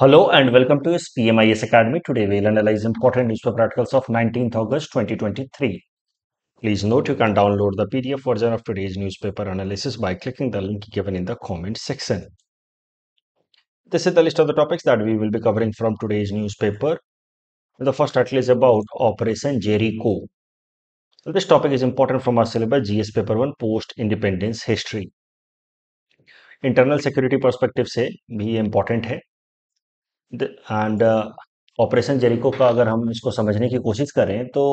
Hello and welcome to PMIS Academy. Today we'll analyze important newspaper articles of 19th August 2023. Please note you can download the PDF version of today's newspaper analysis by clicking the link given in the comment section. This is the list of the topics that we will be covering from today's newspaper. The first article is about Operation Jericho. So this topic is important from our syllabus GS Paper 1 Post Independence History. Internal Security perspective say be important hai. And operation Jericho का अगर हम इसको समझने की कोशिश करें तो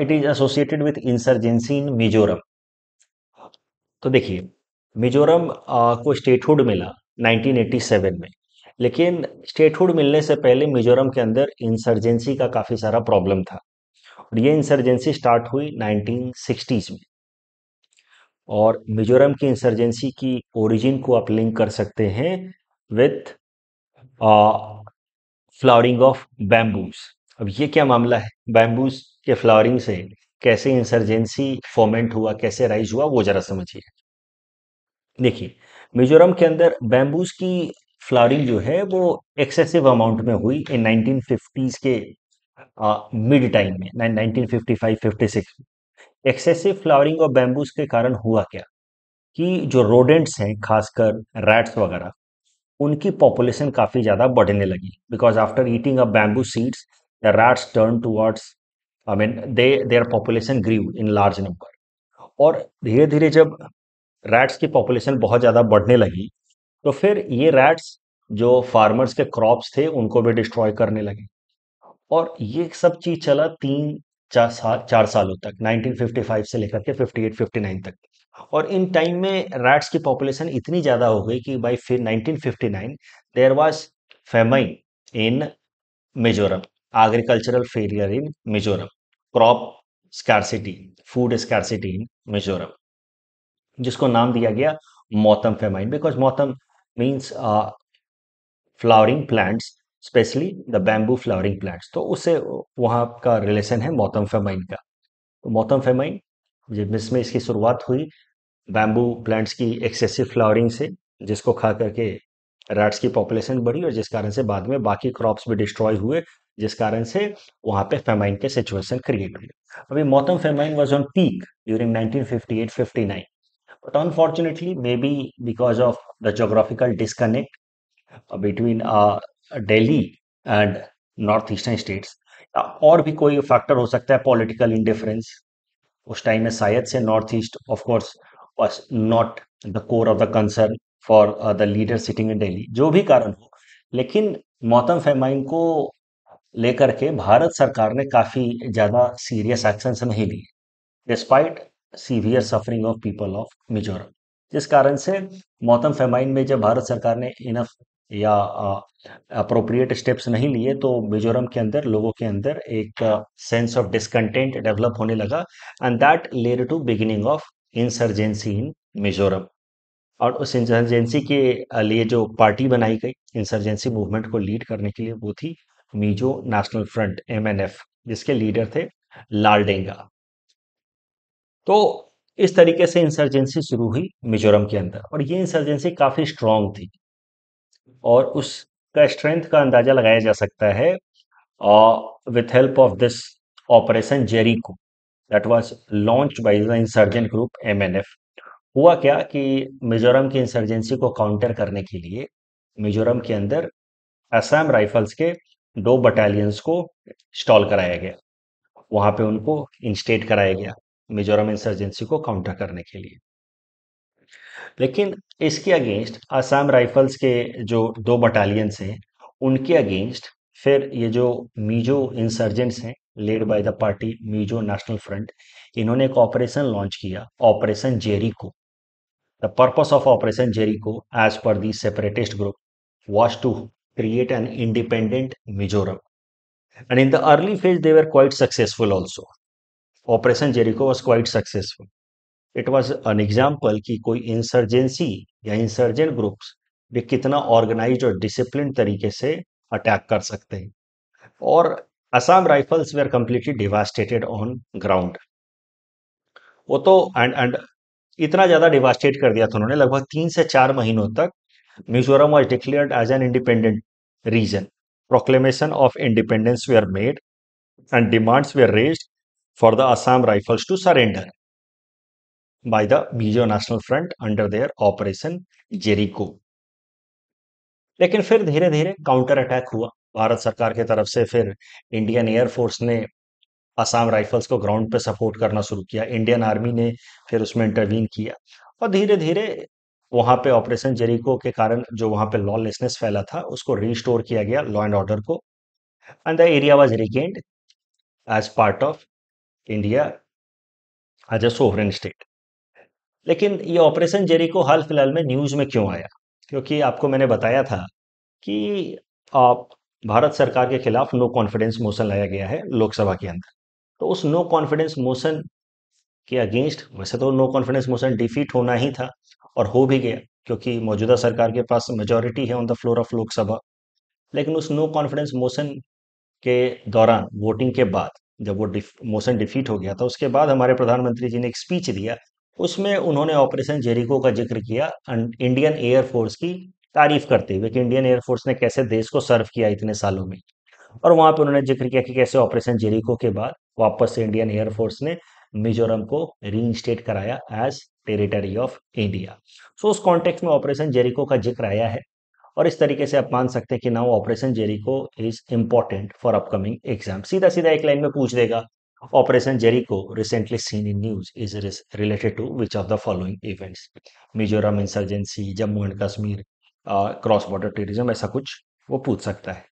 it is associated with insurgency in Mizoram तो देखिए मिजोरम uh, को स्टेटहुड मिला 1987 में लेकिन स्टेटहुड मिलने से पहले मिजोरम के अंदर इंसर्जेंसी का काफ़ी सारा प्रॉब्लम था और ये इंसर्जेंसी स्टार्ट हुई 1960s में और मिजोरम की इंसर्जेंसी की ओरिजिन को आप लिंक कर सकते हैं विथ फ्लावरिंग ऑफ बैम्बूज अब ये क्या मामला है बैम्बूज के फ्लावरिंग से कैसे इंसर्जेंसी फॉर्मेंट हुआ कैसे राइज हुआ वो जरा समझिए देखिए मिजोरम के अंदर बैम्बूज की फ्लावरिंग जो है वो एक्सेसिव अमाउंट में हुई इन 1950s के मिड टाइम में 1955-56 एक्सेसिव फ्लावरिंग ऑफ बैम्बूज के कारण हुआ क्या कि जो रोडेंट्स हैं खासकर रैट्स वगैरह उनकी पॉपुलेशन काफ़ी ज़्यादा बढ़ने लगी because after eating a bamboo seeds the rats turn towards I mean they their population grew in large number और धीरे धीरे जब रैट्स की पॉपुलेशन बहुत ज़्यादा बढ़ने लगी तो फिर ये रैट्स जो फार्मर्स के क्रॉप्स थे उनको भी डिस्ट्रॉय करने लगे और ये सब चीज़ चला तीन चार साल चार सालों तक 1955 से लेकर के 58 59 तक और इन टाइम में रैट्स की पॉपुलेशन इतनी ज़्यादा हो गई कि बाई फिर nineteen there was famine in Mizoram agricultural failure in Mizoram crop scarcity food scarcity in Mizoram जिसको नाम दिया गया Mautam famine because Mautam means flowering plants specially the bamboo flowering plants तो उससे वहाँ का रिलेशन है मौतम फेमाइन का तो मौतम फेमाइन जिसमें इसकी शुरुआत हुई बैम्बू प्लांट्स की एक्सेसिव फ्लावरिंग से जिसको खा करके रैट्स की पॉपुलेशन बढ़ी और जिस कारण से बाद में बाकी क्रॉप्स भी डिस्ट्रॉय हुए जिस कारण से वहां पे फेमाइन के सिचुएशन क्रिएट हुई अभी Mautam famine was on peak during nineteen but unfortunately may be because of the geographical disconnect between Delhi and north eastern states और भी कोई फैक्टर हो सकता है पॉलिटिकल इंडिफरेंस उस टाइम में शायद से north east of course was not the core of the concern for the leader sitting in Delhi जो भी कारण हो लेकिन मौतम फेमाइन को लेकर के भारत सरकार ने काफ़ी ज़्यादा सीरियस एक्शंस नहीं लिए despite severe suffering of people of Mizoram जिस कारण से मौतम फेमाइन में जब भारत सरकार ने इनफ या अप्रोप्रिएट स्टेप्स नहीं लिए तो मिजोरम के अंदर लोगों के अंदर एक सेंस ऑफ डिसकंटेंट डेवलप होने लगा and that led to beginning of insurgency in Mizoram और उस इंसर्जेंसी के लिए जो पार्टी बनाई गई इंसर्जेंसी मूवमेंट को लीड करने के लिए वो थी मिजो नेशनल फ्रंट एम जिसके लीडर थे लालडेंगा तो इस तरीके से इंसर्जेंसी शुरू हुई मिजोरम के अंदर और ये इंसर्जेंसी काफ़ी स्ट्रांग थी और उसका स्ट्रेंथ का अंदाजा लगाया जा सकता है with help of this operation Jericho that was launch by the insurgent group F हुआ क्या कि मिजोरम की इंसर्जेंसी को काउंटर करने के लिए मिजोरम के अंदर असम राइफल्स के दो बटालियंस को इंस्टॉल कराया गया वहाँ पे उनको इंस्टेट कराया गया मिजोरम इंसर्जेंसी को काउंटर करने के लिए लेकिन इसके अगेंस्ट आसाम राइफल्स के जो दो बटालियंस हैं उनके अगेंस्ट फिर ये जो मीजो इंसर्जेंट्स हैं led by the party Mizo national front इन्होंने एक ऑपरेशन लॉन्च किया operation Jericho the purpose of operation Jericho as per the separatist group was to create an independent Mizoram and in the early phase they were quite successful also operation Jericho was quite successful it was an example कि कोई insurgency या insurgent groups भी कितना organise और discipline तरीके से attack कर सकते हैं और Assam rifles were completely devastated on ground वो तो एंड एंड इतना ज़्यादा डिवास्टेट कर दिया था उन्होंने लगभग तीन से चार महीनों तक Mizoram was declared as an independent region proclamation of independence were made and demands were raise for the Assam rifles to surrender by the Mizo National Front under their Operation Jericho. लेकिन फिर धीरे धीरे counter attack हुआ भारत सरकार की तरफ से फिर इंडियन एयरफोर्स ने असम राइफल्स को ग्राउंड पे सपोर्ट करना शुरू किया इंडियन आर्मी ने फिर उसमें इंटरवीन किया और धीरे धीरे वहां पे ऑपरेशन जेरिको के कारण जो वहां पे लॉलेसनेस फैला था उसको रिस्टोर किया गया लॉ एंड ऑर्डर को and the area was regained as part of India as a sovereign state लेकिन ये ऑपरेशन जेरी को हाल फिलहाल में न्यूज़ में क्यों आया क्योंकि आपको मैंने बताया था कि आप भारत सरकार के खिलाफ नो कॉन्फिडेंस मोशन लाया गया है लोकसभा के अंदर तो उस नो कॉन्फिडेंस मोशन के अगेंस्ट वैसे तो नो कॉन्फिडेंस मोशन डिफीट होना ही था और हो भी गया क्योंकि मौजूदा सरकार के पास मेजोरिटी है on the floor of Lok Sabha लेकिन उस नो कॉन्फिडेंस मोशन के दौरान वोटिंग के बाद जब वो डिफ, मोशन डिफीट हो गया था उसके बाद हमारे प्रधानमंत्री जी ने एक स्पीच दिया उसमें उन्होंने ऑपरेशन जेरिको का जिक्र किया अं-, इंडियन एयरफोर्स की तारीफ करते हुए कि इंडियन एयरफोर्स ने कैसे देश को सर्व किया इतने सालों में और वहां पर उन्होंने जिक्र किया कि कैसे ऑपरेशन जेरिको के बाद वापस से इंडियन एयरफोर्स ने मिजोरम को रीइंस्टेट कराया as territory of India so उस कॉन्टेक्स्ट में ऑपरेशन जेरिको का जिक्र आया है और इस तरीके से आप मान सकते हैं कि now operation Jericho is important for upcoming exam सीधा सीधा एक लाइन में पूछ देगा of Operation Jericho recently seen in news is related to which of the following events? Mizoram insurgency Jammu and Kashmir cross border tourism ऐसा कुछ वो पूछ सकता है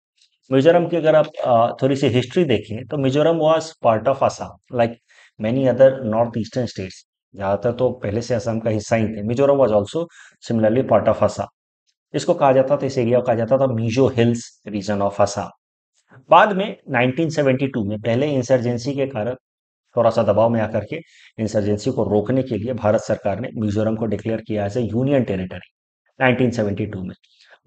मिजोरम की अगर आप थोड़ी सी हिस्ट्री देखें तो Mizoram was part of Assam like many other north eastern states ज़्यादातर तो पहले से आसाम का हिस्सा ही थे Mizoram was also similarly part of Assam इसको कहा जाता था इस एरिया को कहा जाता था Mizo hills region of Assam बाद में 1972 में पहले इंसर्जेंसी के कारण थोड़ा सा दबाव में आकर के इंसर्जेंसी को रोकने के लिए भारत सरकार ने मिजोरम को डिक्लेयर किया एज ए यूनियन टेरिटरी 1972 में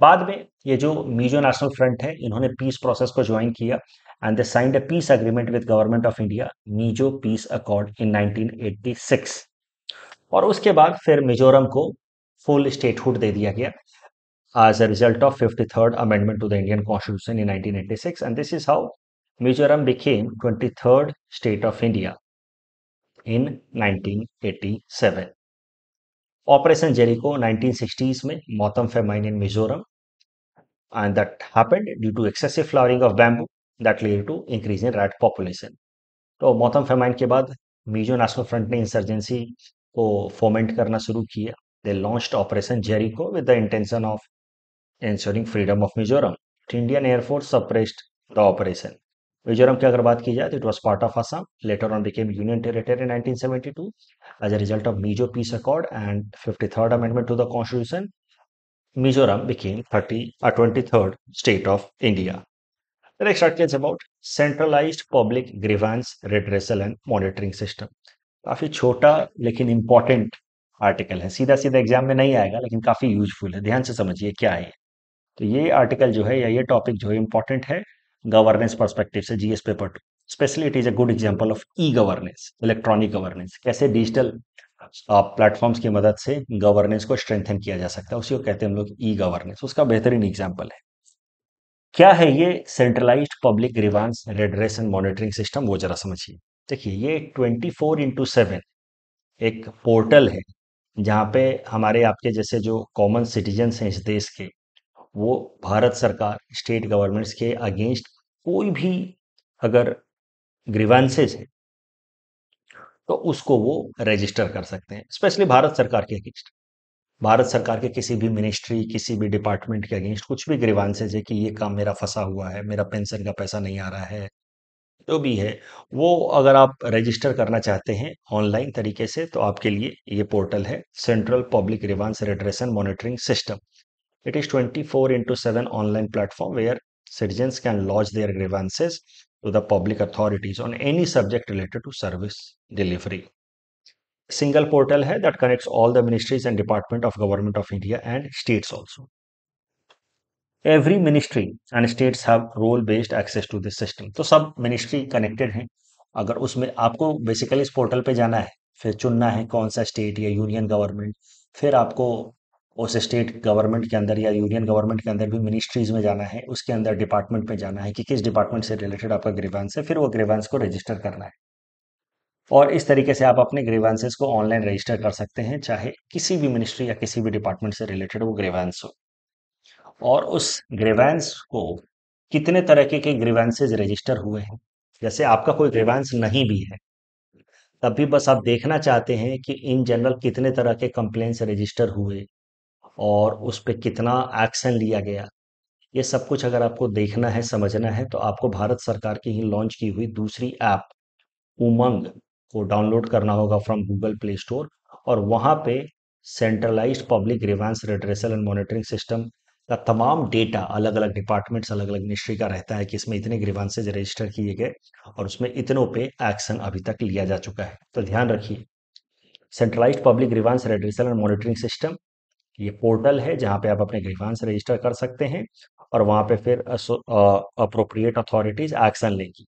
बाद में ये जो मिजो नेशनल फ्रंट है इन्होंने पीस प्रोसेस को ज्वाइन किया and they signed a peace agreement with government of India Mizo peace accord in nineteen और उसके बाद फिर मिजोरम को फुल स्टेटहुड दे दिया गया as a result of 53rd Amendment to the Indian Constitution in 1986 and this is how Mizoram became 23rd state of India in 1987. Operation Jericho 1960s में Motham famine in Mizoram and that happened due to excessive flowering of bamboo that led to increase in rat population. So Mautam famine के बाद Mizo national front ने insurgency को foment करना शुरू किया they launched operation ensuring freedom of Mizoram Indian air force suppressed the operation Mizoram की अगर बात की जाए तो it was part of Assam later on became union territory as a result of Mizo peace accord and fifty third amendment to the constitution Mizoram became thirty twenty third state of India centralise public system काफी छोटा लेकिन important article है सीधा सीधा exam में नहीं आएगा लेकिन काफी यूजफुल है ध्यान से समझिए क्या है तो ये आर्टिकल जो है या ये टॉपिक जो है इंपॉर्टेंट है गवर्नेंस परस्पेक्टिव से GS paper two specially it is a good example of e governance electronic governance कैसे डिजिटल प्लेटफॉर्म्स की मदद से गवर्नेंस को स्ट्रेंथन किया जा सकता है उसी को कहते हैं हम लोग ई गवर्नेंस उसका बेहतरीन एग्जाम्पल है क्या है ये centralize public grievance redress and monitoring system वो जरा समझिए देखिए ये ट्वेंटी फोर इंटू सेवन एक पोर्टल है जहाँ पे हमारे आपके जैसे जो कॉमन सिटीजन्स हैं इस देश के वो भारत सरकार स्टेट गवर्नमेंट्स के अगेंस्ट कोई भी अगर ग्रीवेंसेज है तो उसको वो रजिस्टर कर सकते हैं स्पेशली भारत सरकार के अगेंस्ट भारत सरकार के किसी भी मिनिस्ट्री किसी भी डिपार्टमेंट के अगेंस्ट कुछ भी ग्रीवांसेज है कि ये काम मेरा फंसा हुआ है मेरा पेंशन का पैसा नहीं आ रहा है जो भी है वो अगर आप रजिस्टर करना चाहते हैं ऑनलाइन तरीके से तो आपके लिए ये पोर्टल है central public grievance redressal monitoring system It is 24 into 7 online platform where citizens can lodge their grievances to the public authorities on any subject related to service delivery. Single portal hai that connects all the ministries and Department of Government of India and states also. Every ministry and states have role-based access to this system. so sub ministry connected hain agar usme aapko basically is portal pe jana hai फिर चुनना है कौन सा state या union government फिर आपको उस state government के अंदर या यूनियन गवर्नमेंट के अंदर भी मिनिस्ट्रीज में जाना है उसके अंदर डिपार्टमेंट में जाना है कि किस डिपार्टमेंट से रिलेटेड आपका ग्रीवेंस है फिर वो ग्रीवेंस को रजिस्टर करना है और इस तरीके से आप अपने ग्रीवांसेस को ऑनलाइन रजिस्टर कर सकते हैं चाहे किसी भी मिनिस्ट्री या किसी भी डिपार्टमेंट से रिलेटेड वो ग्रीवेंस हो और उस ग्रीवेंस को कितने तरह के ग्रीवेंसेज रजिस्टर हुए हैं जैसे आपका कोई ग्रीवेंस नहीं भी है तब भी बस आप देखना चाहते हैं कि इन जनरल कितने तरह के कंप्लेंट्स रजिस्टर हुए और उस पर कितना एक्शन लिया गया ये सब कुछ अगर आपको देखना है समझना है तो आपको भारत सरकार की ही लॉन्च की हुई दूसरी ऐप उमंग को डाउनलोड करना होगा फ्रॉम गूगल प्ले स्टोर और वहाँ पे centralize public grievance redressal and monitoring system का तमाम डेटा अलग अलग डिपार्टमेंट्स अलग अलग मिनिस्ट्री का रहता है कि इसमें इतने ग्रीवांसेज रजिस्टर किए गए और उसमें इतनों पे एक्शन अभी तक लिया जा चुका है तो ध्यान रखिए centralize public grievance redressal and monitoring system ये पोर्टल है जहाँ पे आप अपने ग्रीवांस रजिस्टर कर सकते हैं और वहाँ पे फिर अप्रोप्रिएट अथॉरिटीज एक्शन लेंगी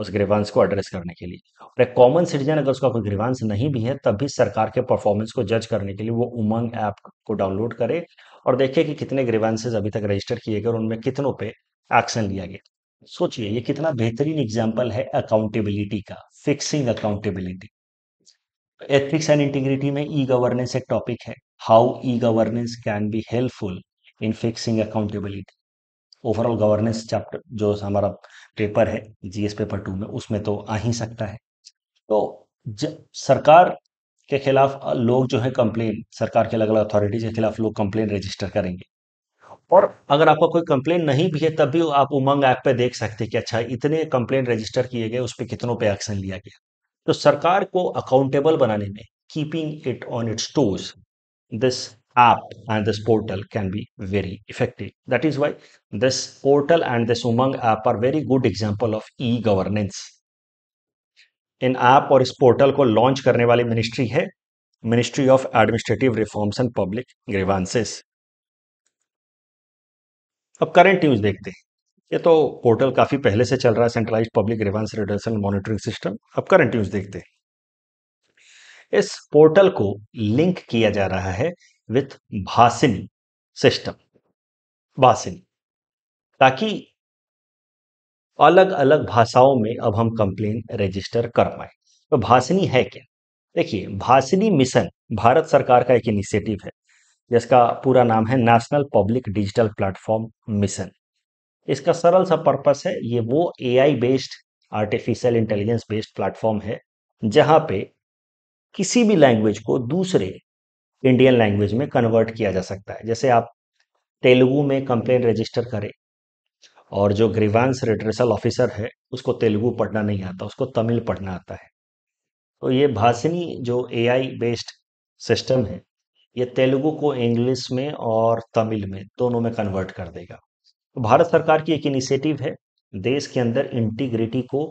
उस ग्रीवांस को एड्रेस करने के लिए और एक कॉमन सिटीजन अगर उसका कोई ग्रीवांस नहीं भी है तब भी सरकार के परफॉर्मेंस को जज करने के लिए वो उमंग ऐप को डाउनलोड करे और देखे कि कितने ग्रीवांसेज अभी तक रजिस्टर किए गए और उनमें कितनों पे एक्शन लिया गया सोचिए ये कितना बेहतरीन एग्जाम्पल है अकाउंटेबिलिटी का fixing accountability ethics and integrity में ई गवर्नेंस एक टॉपिक है how e-governance can be helpful in fixing accountability overall governance chapter जो हमारा पेपर है जीएस पेपर टू में उसमें तो आ ही सकता है तो सरकार के खिलाफ लोग जो है कंप्लेन सरकार के अलग अलग अथॉरिटीज के खिलाफ लोग कंप्लेन रजिस्टर करेंगे और अगर आपका कोई कंप्लेन नहीं भी है तब भी आप उमंग ऐप पे देख सकते हैं कि अच्छा इतने कंप्लेन रजिस्टर किए गए उस पर कितनों पे एक्शन लिया गया तो सरकार को अकाउंटेबल बनाने में keeping it on its toes this app and this portal can be very effective. That is why this portal and this Umang app are very good example of e-governance. in app or is portal ko launch karne wali ministry hai ministry of administrative reforms and public grievances ab current news dekhte hain ये तो portal काफी पहले से चल रहा है centralized public grievance reduction monitoring system अब current news देखते हैं इस पोर्टल को लिंक किया जा रहा है विथ भाषिनी सिस्टम भाषिनी ताकि अलग अलग भाषाओं में अब हम कंप्लेन रजिस्टर कर पाए तो भाषिनी है क्या देखिए भाषिनी मिशन भारत सरकार का एक इनिशिएटिव है जिसका पूरा नाम है national public digital platform mission इसका सरल सा पर्पस है ये वो AI based artificial intelligence based platform है जहां पे किसी भी लैंग्वेज को दूसरे इंडियन लैंग्वेज में कन्वर्ट किया जा सकता है जैसे आप तेलुगु में कंप्लेन रजिस्टर करें और जो ग्रीवांस रिड्रेसल ऑफिसर है उसको तेलुगु पढ़ना नहीं आता उसको तमिल पढ़ना आता है तो ये भाषिनी जो ए बेस्ड सिस्टम है ये तेलुगु को इंग्लिश में और तमिल में दोनों में कन्वर्ट कर देगा तो भारत सरकार की एक इनिशिएटिव है देश के अंदर इंटीग्रिटी को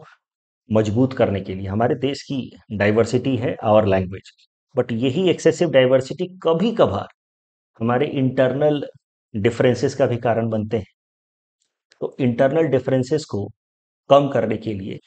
मजबूत करने के लिए हमारे देश की डाइवर्सिटी है आवर लैंग्वेज बट यही एक्सेसिव डाइवर्सिटी कभी कभार हमारे इंटरनल डिफरेंसेस का भी कारण बनते हैं तो इंटरनल डिफरेंसेस को कम करने के लिए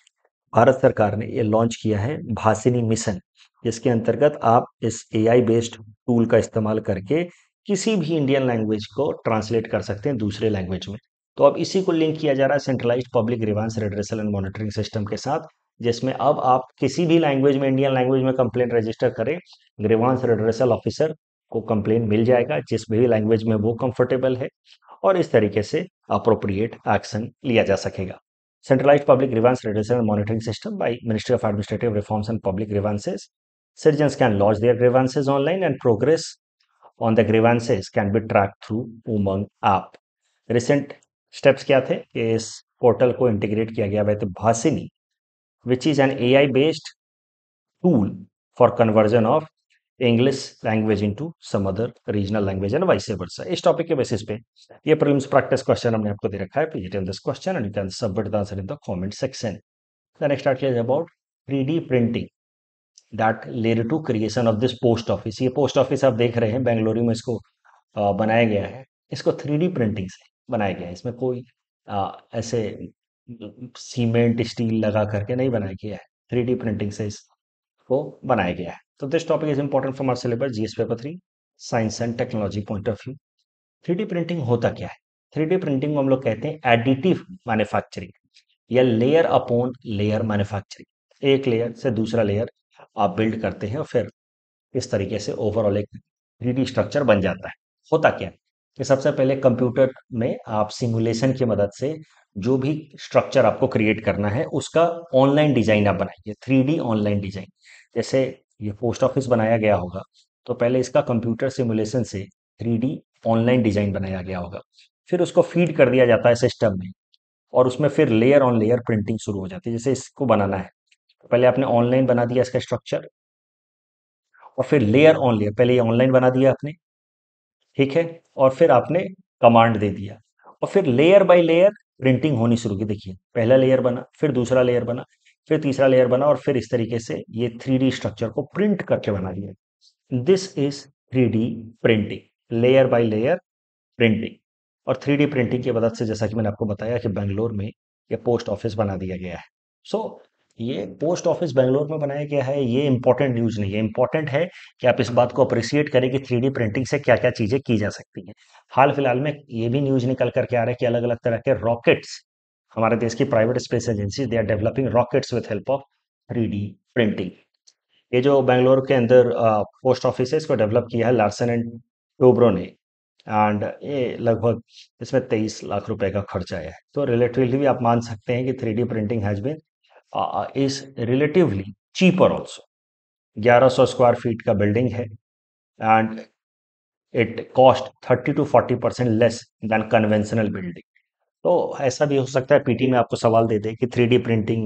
भारत सरकार ने ये लॉन्च किया है भाषिनी मिशन जिसके अंतर्गत आप इस ए बेस्ड टूल का इस्तेमाल करके किसी भी इंडियन लैंग्वेज को ट्रांसलेट कर सकते हैं दूसरे लैंग्वेज में तो अब इसी को लिंक किया जा रहा है centralize public grievance redressal and monitoring system के साथ जिसमें अब आप किसी भी लैंग्वेज में इंडियन लैंग्वेज में कंप्लेन रजिस्टर करें ग्रीवांस रेड्रेसल ऑफिसर को कंप्लेन मिल जाएगा जिस भी लैंग्वेज में वो कंफर्टेबल है और इस तरीके से अप्रोप्रिएट एक्शन लिया जा सकेगा centralize public grievance redressal and monitoring system by ministry of administrative reforms and public grievances citizens can launch their grievances online and progress on the grievances can be track through UMANG app recent steps क्या थे कि इस पोर्टल को integrate किया गया with Bhashini which is an A I based tool for conversion of English language into some other regional language and vice वर्सा इस topic के बेसिस पे ये प्रीलिम्स प्रैक्टिस क्वेश्चन हमने आपको दे रखा है please attempt this question and you can submit the answer in the comment section the next article is about D printing that led to creation of this post office ये post office आप देख रहे हैं बेंगलुरु में इसको बनाया गया है इसको थ्री डी प्रिंटिंग से बनाया गया है इसमें कोई आ, ऐसे सीमेंट स्टील लगा करके नहीं बनाया गया है थ्री डी प्रिंटिंग से इसको बनाया गया है तो this topic is important for मार syllabus S paper three science and technology point of view three D printing होता क्या है थ्री डी प्रिंटिंग को हम लोग कहते हैं एडिटिव मैन्युफैक्चरिंग या लेयर अपॉन लेयर मैन्युफैक्चरिंग एक लेयर से दूसरा लेयर आप बिल्ड करते हैं और फिर इस तरीके से ओवरऑल एक थ्री स्ट्रक्चर बन जाता है होता क्या है कि सबसे पहले कंप्यूटर में आप सिमुलेशन की मदद से जो भी स्ट्रक्चर आपको क्रिएट करना है उसका ऑनलाइन डिजाइन आप बनाइए थ्री ऑनलाइन डिजाइन जैसे ये पोस्ट ऑफिस बनाया गया होगा तो पहले इसका कंप्यूटर सिमुलेशन से थ्री ऑनलाइन डिजाइन बनाया गया होगा फिर उसको फीड कर दिया जाता है सिस्टम में और उसमें फिर लेयर ऑन लेयर प्रिंटिंग शुरू हो जाती है जैसे इसको बनाना है तो पहले आपने ऑनलाइन बना दिया इसका स्ट्रक्चर और फिर लेयर ऑन लेयर पहले ये ऑनलाइन बना दिया आपने ठीक है और फिर आपने कमांड दे दिया और फिर लेयर बाय लेयर प्रिंटिंग होनी शुरू की देखिए पहला लेयर बना फिर दूसरा लेयर बना फिर तीसरा लेयर बना और फिर इस तरीके से ये थ्री स्ट्रक्चर को प्रिंट करके बना दिया this is three printing layer by layer printing और थ्री प्रिंटिंग की मदद से जैसा कि मैंने आपको बताया कि बेंगलोर में यह पोस्ट ऑफिस बना दिया गया है सो so, ये पोस्ट ऑफिस बेंगलोर में बनाया गया है ये इंपॉर्टेंट न्यूज नहीं है इंपॉर्टेंट है कि आप इस बात को अप्रिसिएट करें कि थ्री प्रिंटिंग से क्या क्या चीजें की जा सकती हैं हाल फिलहाल में ये भी न्यूज निकल करके आ रहा है कि अलग अलग तरह के रॉकेट्स हमारे देश की private space agency they are developing rockets with help of three printing ये जो बेंगलोर के अंदर पोस्ट ऑफिस है इसको डेवलप किया है लार्सन एंड टोब्रो ने एंड ये लगभग इसमें तेईस लाख रुपए का खर्च आया है तो रिलेटिवली आप मान सकते हैं कि three printing has been Uh, is relatively also ग्यारह 1100 स्क्वायर फीट का बिल्डिंग है and it cost 30 to 40 percent less than conventional building तो ऐसा भी हो सकता है पीटी में आपको सवाल दे दे कि three D printing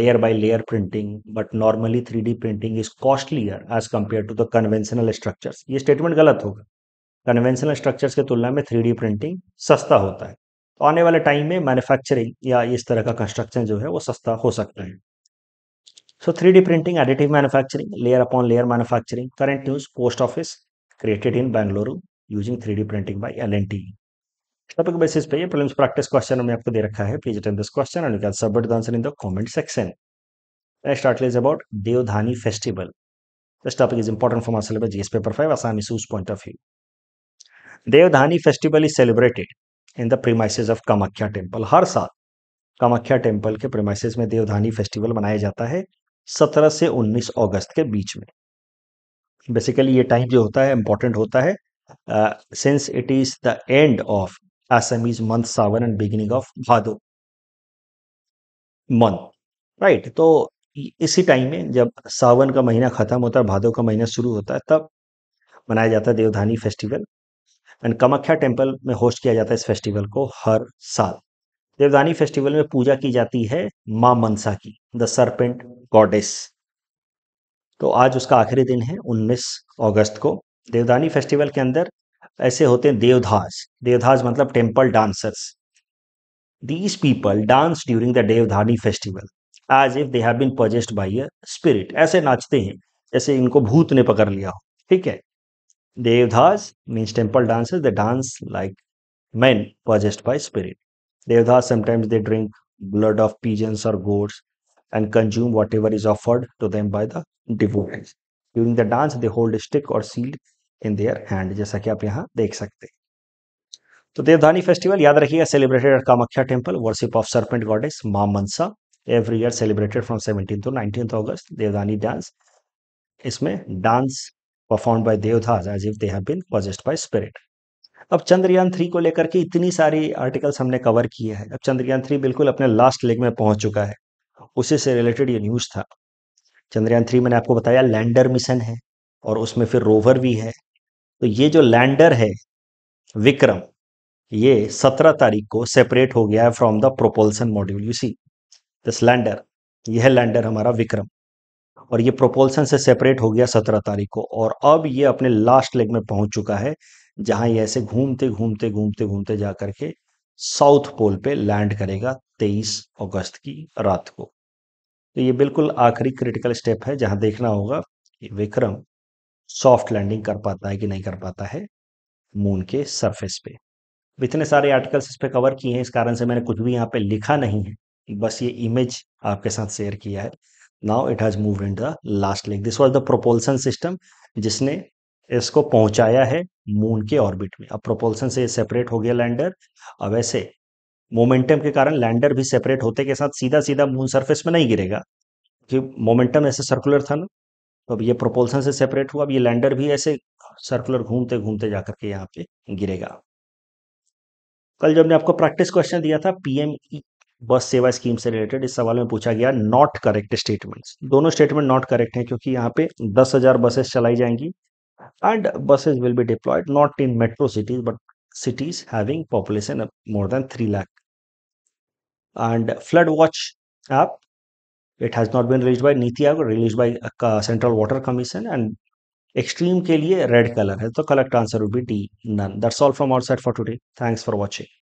layer by layer printing but normally three D printing is costlier as compare to the conventional structures ये स्टेटमेंट गलत होगा कन्वेंशनल स्ट्रक्चर्स की तुलना में थ्री डी प्रिंटिंग सस्ता होता है तो आने वाले टाइम में मैन्युफैक्चरिंग या इस तरह का कंस्ट्रक्शन जो है वो सस्ता हो सकता है so three D printing additive manufacturing layer upon layer manufacturing current news post office created in Bengaluru using three D printing by L N T topic basis पे ये प्रैक्टिस क्वेश्चन हमें आपको दे रखा है please attend this question and you can submit the answer in the comment section next article is about Deodhani festival this topic is important for मार syllabus GS paper five आसामी Assamese point of view Deodhani festival is celebrated in the premises of Kamakhya temple हर साल Kamakhya temple के premises में देवधानी festival मनाया जाता है 17 से 19 अगस्त के बीच में बेसिकली ये टाइम जो होता है इंपॉर्टेंट होता है since it is the end of Assamese month Sawan and beginning of Bhado month right तो इसी टाइम में जब सावन का महीना खत्म होता है भादो का महीना शुरू होता है तब मनाया जाता है Deodhani festival and Kamakhya temple में होस्ट किया जाता है इस फेस्टिवल को हर साल देवदानी फेस्टिवल में पूजा की जाती है माँ मनसा की द सरपेंट गॉडेस तो आज उसका आखिरी दिन है 19 अगस्त को देवदानी फेस्टिवल के अंदर ऐसे होते हैं देवधास देवधास मतलब temple dancers these people dance during the Deodhani festival as if they have been possessed by a spirit ऐसे नाचते हैं जैसे इनको भूत ने पकड़ लिया हो ठीक है Devdas means temple dancers. They dance like men possessed by spirit. Devdas sometimes they drink blood of pigeons or goats and consume whatever is offered to them by the devotees. During the dance, they hold a stick or seal in their hand. जैसा कि आप यहाँ देख सकते हैं तो देवधानी festival याद रखिएगा celebrated at Kamakhya temple worship of serpent goddess Maa Manasa every year celebrated from seventeen to nineteen August Deodhani dance इसमें dance perform by Devdas as if they have been possessed by spirit अब चंद्रयान थ्री को लेकर के इतनी सारी आर्टिकल्स हमने कवर किए हैं अब चंद्रयान थ्री बिल्कुल अपने लास्ट लेग में पहुंच चुका है उसी से रिलेटेड ये न्यूज़ था चंद्रयान थ्री मैंने आपको बताया लैंडर मिशन है और उसमें फिर रोवर भी है तो ये जो लैंडर है विक्रम ये सत्रह तारीख को सेपरेट हो गया है from the propulsion module you see this lander यह लैंडर हमारा विक्रम और ये प्रोपोल्सन से सेपरेट हो गया सत्रह तारीख को और अब ये अपने लास्ट लेग में पहुंच चुका है जहां ये ऐसे घूमते घूमते घूमते घूमते जा करके साउथ पोल पे लैंड करेगा 23 अगस्त की रात को तो ये बिल्कुल आखिरी क्रिटिकल स्टेप है जहां देखना होगा कि विक्रम सॉफ्ट लैंडिंग कर पाता है कि नहीं कर पाता है मून के सरफेस पे इतने सारे आर्टिकल्स इस पर कवर किए हैं इस कारण से मैंने कुछ भी यहाँ पे लिखा नहीं है बस ये इमेज आपके साथ शेयर किया है now it has move in the last leg this was the propulsion system जिसने इसको पहुंचाया है मून के ऑर्बिट में अब प्रोपोल्सन से सेपरेट हो गया लैंडर अब वैसे मोमेंटम के कारण लैंडर भी सेपरेट होते के साथ सीधा सीधा मून सरफेस में नहीं गिरेगा क्योंकि मोमेंटम ऐसे सर्कुलर था ना तो अब ये प्रोपोल्सन से सेपरेट हुआ अब ये लैंडर भी ऐसे सर्कुलर घूमते घूमते जाकर के यहाँ पे गिरेगा कल जब मैं आपको प्रैक्टिस क्वेश्चन दिया था पीएम बस सेवा स्कीम से रिलेटेड इस सवाल में पूछा गया नॉट करेक्ट स्टेटमेंट्स दोनों स्टेटमेंट नॉट करेक्ट हैं क्योंकि यहाँ पे दस हजार बसेस चलाई जाएंगी and buses will be deployed not in metro cities but cities having population more than three lakh and flood watch app it has not been release by Niti Aayog release by central water commission and extreme के लिए red colour है तो correct answer would be D none that's all from side for today thanks for watching